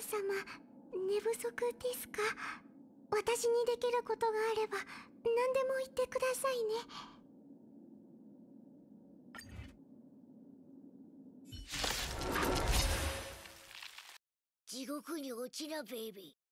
様寝不足ですか私にできることがあれば何でも言ってくださいね地獄に落ちなベイビー